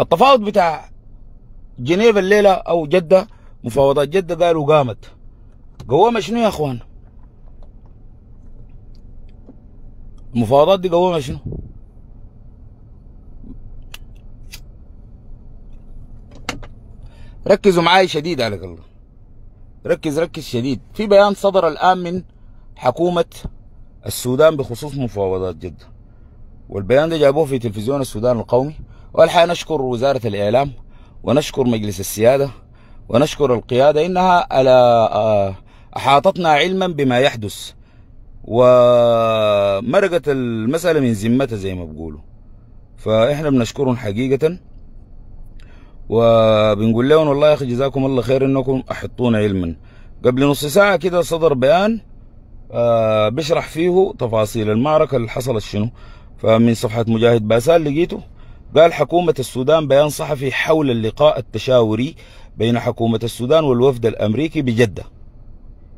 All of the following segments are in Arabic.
التفاوض بتاع جنيف الليله او جده مفاوضات جده قالوا قامت قوامة شنو يا اخوان؟ المفاوضات دي قوامة شنو؟ ركزوا معاي شديد على الله ركز ركز شديد في بيان صدر الان من حكومه السودان بخصوص مفاوضات جده والبيان ده جابوه في تلفزيون السودان القومي والحقيقة نشكر وزارة الإعلام ونشكر مجلس السيادة ونشكر القيادة إنها آه، أحاطتنا علما بما يحدث ومرقت المسألة من ذمتها زي ما بقولوا فإحنا بنشكرهم حقيقة وبنقول لهم والله يا أخي جزاكم الله خير إنكم أحطونا علما قبل نص ساعة كده صدر بيان آه بشرح فيه تفاصيل المعركة اللي حصلت شنو فمن صفحة مجاهد باسال لقيته قال حكومة السودان بيان صحفي حول اللقاء التشاوري بين حكومة السودان والوفد الأمريكي بجدة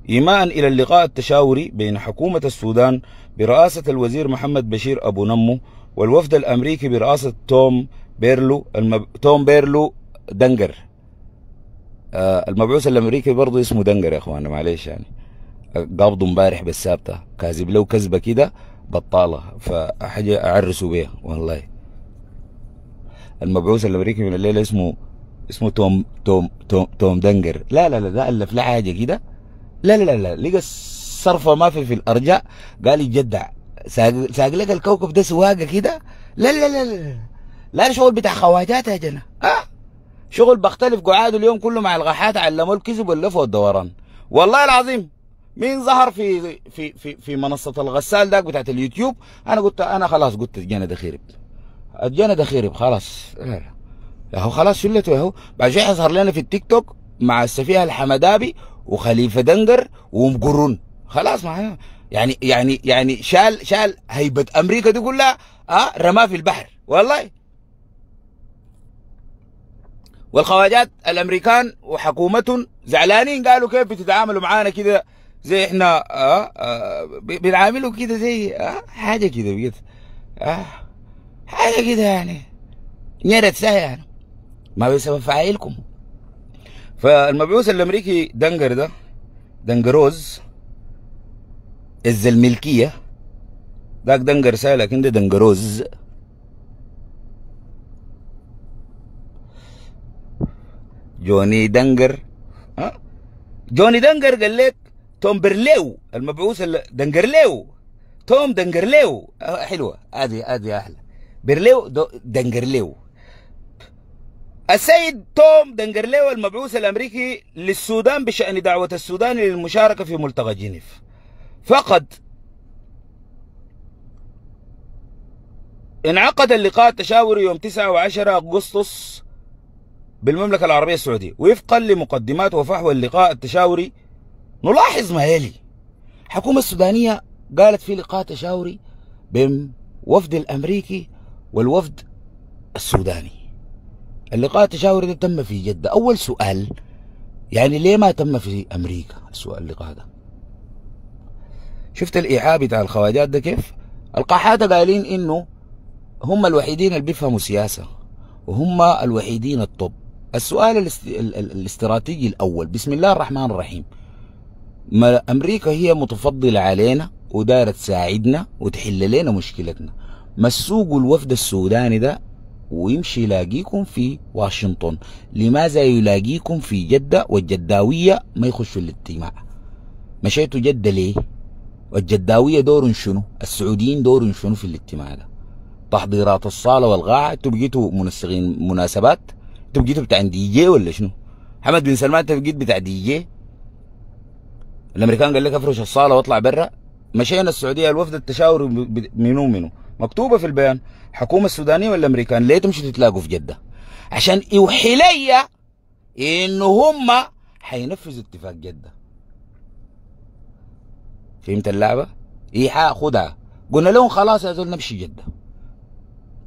إيماء إلى اللقاء التشاوري بين حكومة السودان برئاسة الوزير محمد بشير أبو نمو والوفد الأمريكي برئاسة توم بيرلو المب... توم بيرلو دنجر آه المبعوث الأمريكي برضه اسمه دنجر يا أخوانا معلش يعني قابضه امبارح بالسابتة كاذب له كذبة كده بطالة فحاجة أعرسوا بيها والله المبعوث الامريكي من الليله اسمه اسمه توم توم توم, توم دنجر لا لا لا ده الف لا حاجه كده لا لا لا لا لقى الصرفه ما في في الارجاء قال يتجدع ساق ساق لك الكوكب ده سواقه كده لا لا لا لا لا شغل بتاع خواجات يا جنة أه؟ شغل بختلف قعاده اليوم كله مع الغحات علموه الكذب واللف والدوران والله العظيم مين ظهر في في في في منصه الغسال داك بتاعت اليوتيوب انا قلت انا خلاص قلت الجنة ده خرب الجنة ده خلاص اهو خلاص شلته اهو بعد شويه هيظهر لنا في التيك توك مع السفيه الحمدابي وخليفه دنجر ومقرون خلاص معايا يعني يعني يعني شال شال هيبه امريكا دي كلها أه رماه في البحر والله والخواجات الامريكان وحكومتهم زعلانين قالوا كيف بتتعاملوا معانا كده زي احنا آه آه بنعامله كده زي آه حاجه كده بجد آه حاجه كده يعني سهل يعني ما بسبب فعايلكم فالمبعوث الامريكي دنجر ده دنجروز از الملكيه داك دنجر سهل لكن ده دنجروز جوني دنجر ها جوني دنجر قال لك توم برليو المبعوث دنجرليو توم دنجرليو آه، حلوه هذه هذه احلى بيرليو دنجرليو السيد توم دنجرليو المبعوث الامريكي للسودان بشان دعوه السودان للمشاركه في ملتقى جنيف فقد انعقد اللقاء التشاوري يوم 9 و10 اغسطس بالمملكه العربيه السعوديه وفقا لمقدمات وفحوى اللقاء التشاوري نلاحظ ما يلي الحكومه السودانيه قالت في لقاء تشاوري بين وفد الامريكي والوفد السوداني اللقاء التشاوري ده تم في جدة أول سؤال يعني ليه ما تم في أمريكا السؤال اللقاء ده شفت الإيحاء بتاع الخواجات ده كيف القاحات قايلين إنه هم الوحيدين اللي بيفهموا سياسة وهم الوحيدين الطب السؤال الاستراتيجي الأول بسم الله الرحمن الرحيم ما أمريكا هي متفضلة علينا ودارت تساعدنا وتحل لنا مشكلتنا مسوق الوفد السوداني ده ويمشي يلاقيكم في واشنطن لماذا يلاقيكم في جدة والجداوية ما يخشوا الاجتماع مشيتوا جدة ليه والجداوية دور شنو السعوديين دور شنو في الاجتماع ده تحضيرات الصالة والقاعة انتوا بقيتوا منسقين مناسبات انتوا بقيتوا بتاع دي جي ولا شنو محمد بن سلمان تبقيت بتاع دي جي الامريكان قال لك افرش الصالة واطلع برا مشينا السعودية الوفد التشاور منو منو مكتوبه في البيان حكومه السودانيه والامريكان ليه تمشوا تتلاقوا في جده عشان يوحي لي انه هم حينفذوا اتفاق جده فهمت اللعبه ايحاء خدها قلنا لهم خلاص يا زول نمشي جده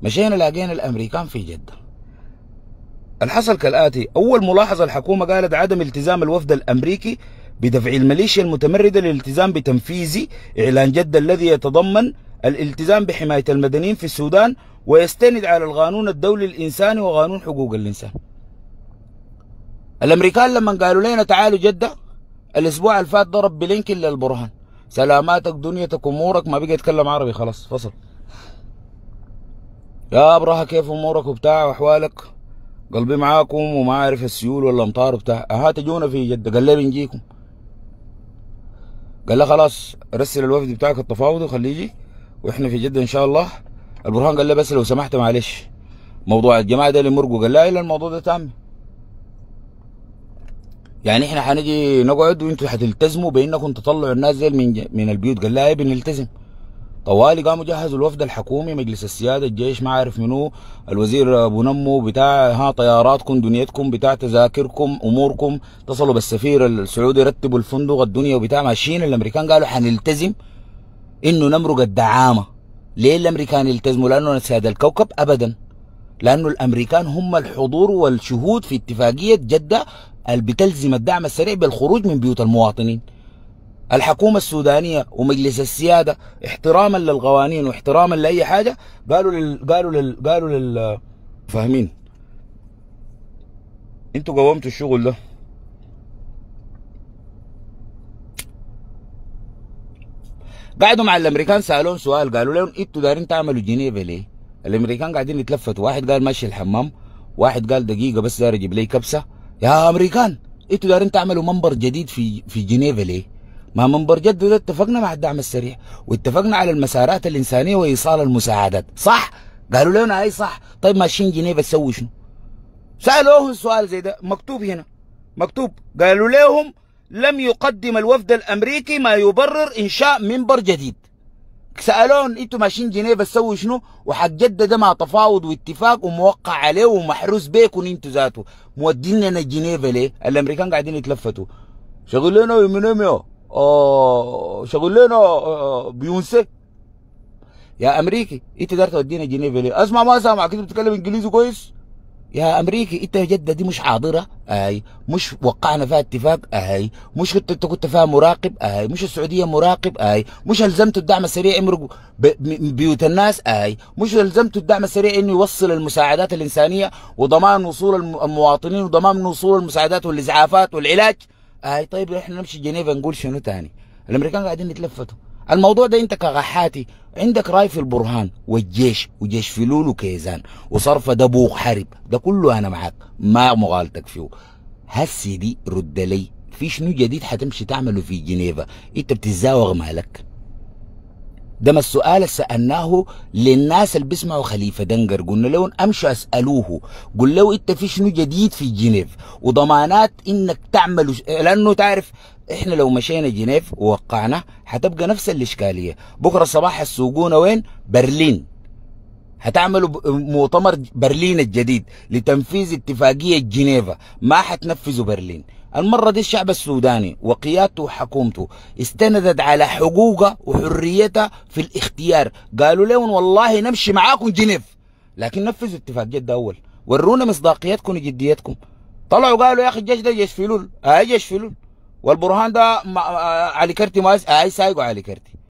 مشينا لاقينا الامريكان في جده الحصل كالاتي اول ملاحظه الحكومه قالت عدم التزام الوفد الامريكي بدفع الميليشيا المتمرده للالتزام بتنفيذ اعلان جده الذي يتضمن الالتزام بحماية المدنيين في السودان ويستند على القانون الدولي الإنساني وقانون حقوق الإنسان الأمريكان لما قالوا لنا تعالوا جدة الأسبوع الفات ضرب بلينكن للبرهان سلاماتك دنيتك أمورك ما بقى يتكلم عربي خلاص فصل يا أبرهة كيف أمورك وبتاع وأحوالك قلبي معاكم وما عارف السيول ولا امطار بتاع ها تجونا في جده قال لي بنجيكم قال له خلاص رسل الوفد بتاعك التفاوض وخليه يجي واحنا في جده ان شاء الله البرهان قال لي بس لو سمحت معلش موضوع الجماعه ده اللي مرقوا قال لا الموضوع ده تام يعني احنا هنيجي نقعد وانتوا هتلتزموا بانكم تطلعوا الناس دي من من البيوت قال لا بنلتزم طوالي قاموا جهزوا الوفد الحكومي مجلس السيادة الجيش ما عارف منو الوزير أبو نمو بتاع ها طياراتكم دنيتكم بتاع تذاكركم أموركم اتصلوا بالسفير السعودي رتبوا الفندق الدنيا وبتاع ماشيين الأمريكان قالوا حنلتزم انه نمرق الدعامه ليه الامريكان يلتزموا لانه سيادة الكوكب ابدا لانه الامريكان هم الحضور والشهود في اتفاقيه جده اللي بتلزم الدعم السريع بالخروج من بيوت المواطنين الحكومة السودانية ومجلس السيادة احتراما للقوانين واحتراما لأي حاجة قالوا لل... قالوا لل... قالوا لل... فاهمين انتوا قومتوا الشغل ده قعدوا مع الامريكان سالوهم سؤال قالوا لهم انتوا دارين تعملوا جنيفا ليه؟ الامريكان قاعدين يتلفتوا واحد قال ماشي الحمام واحد قال دقيقه بس داري اجيب لي كبسه يا امريكان انتوا دارين تعملوا منبر جديد في في جنيفا ليه؟ ما منبر جد ده اتفقنا مع الدعم السريع واتفقنا على المسارات الانسانيه وايصال المساعدات صح؟ قالوا لنا اي صح طيب ماشيين جنيفا تسوي شنو؟ سالوهم سؤال زي ده مكتوب هنا مكتوب قالوا لهم لم يقدم الوفد الأمريكي ما يبرر إنشاء منبر جديد سألون انتوا ماشيين جنيف تسوي شنو ده مع تفاوض واتفاق وموقع عليه ومحروس بيكم انتوا ذاته مودين لنا جنيف ليه الامريكان قاعدين يتلفتوا شغل لنا يمينهم اه شغل لنا آه، بيونسي يا امريكي انت قدرت تودينا جنيف ليه اسمع ما سامع كنت بتتكلم انجليزي كويس يا امريكي انت جده دي مش حاضره اي مش وقعنا فيها اتفاق اي مش كنت انت كنت فيها مراقب اي مش السعوديه مراقب اي مش الزمتوا الدعم السريع امرق بيوت الناس اي مش الزمتوا الدعم السريع انه يوصل المساعدات الانسانيه وضمان وصول المواطنين وضمان وصول المساعدات والاسعافات والعلاج اي طيب احنا نمشي جنيف نقول شنو تاني الامريكان قاعدين يتلفتوا الموضوع ده انت كغحاتي عندك راي في البرهان والجيش وجيش فلول وكيزان وصرف ده بوق حرب ده كله انا معاك ما مغالطك فيه هسي دي رد لي في شنو جديد حتمشي تعمله في جنيفا انت بتتزاوغ مالك ده ما السؤال اللي سالناه للناس اللي بيسمعوا خليفه دنجر قلنا لهم امشوا اسالوه قل له انت في شنو جديد في جنيف وضمانات انك تعمل لانه تعرف احنا لو مشينا جنيف ووقعنا حتبقى نفس الاشكاليه بكره الصباح السوقونا وين برلين هتعملوا مؤتمر برلين الجديد لتنفيذ اتفاقيه جنيفا ما حتنفذوا برلين المرة دي الشعب السوداني وقيادته وحكومته استندت على حقوقه وحريته في الاختيار قالوا لهم والله نمشي معاكم جنيف لكن نفذوا اتفاق جد أول ورونا مصداقيتكم وجديتكم طلعوا قالوا يا أخي الجيش ده جيش فلول آه جيش فلول والبرهان ده آه، علي كرتي ما آه، اي سايقوا علي كرتي